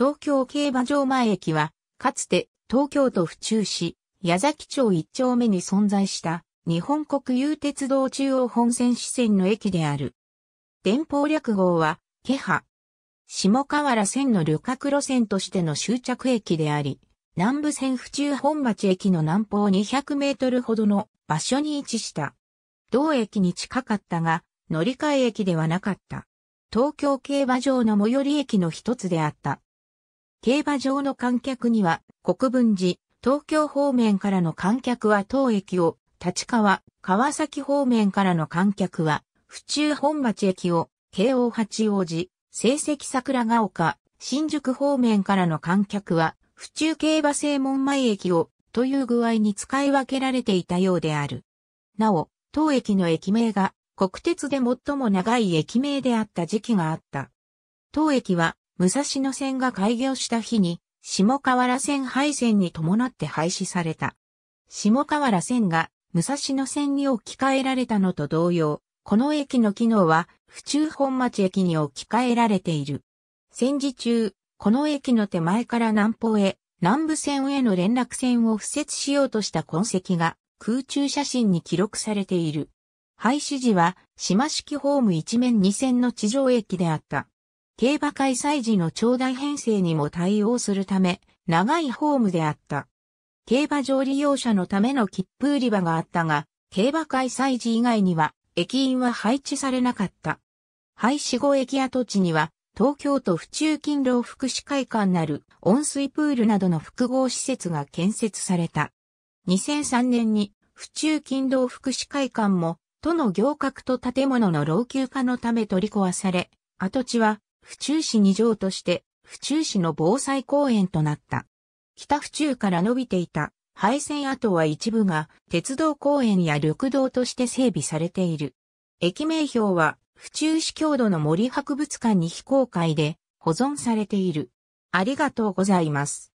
東京競馬場前駅は、かつて東京都府中市、矢崎町一丁目に存在した日本国有鉄道中央本線支線の駅である。電報略号は、ケハ。下河原線の旅客路線としての終着駅であり、南部線府中本町駅の南方200メートルほどの場所に位置した。同駅に近かったが、乗り換え駅ではなかった。東京競馬場の最寄り駅の一つであった。競馬場の観客には、国分寺、東京方面からの観客は当駅を、立川、川崎方面からの観客は、府中本町駅を、京王八王子、成績桜ヶ丘、新宿方面からの観客は、府中競馬正門前駅を、という具合に使い分けられていたようである。なお、当駅の駅名が、国鉄で最も長い駅名であった時期があった。当駅は、武蔵野線が開業した日に、下河原線廃線に伴って廃止された。下河原線が武蔵野線に置き換えられたのと同様、この駅の機能は府中本町駅に置き換えられている。戦時中、この駅の手前から南方へ、南部線への連絡線を敷設しようとした痕跡が空中写真に記録されている。廃止時は島式ホーム一面二線の地上駅であった。競馬開催時の長大編成にも対応するため、長いホームであった。競馬場利用者のための切符売り場があったが、競馬開催時以外には、駅員は配置されなかった。廃止後駅跡地には、東京都府中勤労福祉会館なる温水プールなどの複合施設が建設された。2003年に府中勤労福祉会館も都の行革と建物の老朽化のため取り壊され、跡地は府中市二条として、府中市の防災公園となった。北府中から伸びていた廃線跡は一部が鉄道公園や緑道として整備されている。駅名標は府中市郷土の森博物館に非公開で保存されている。ありがとうございます。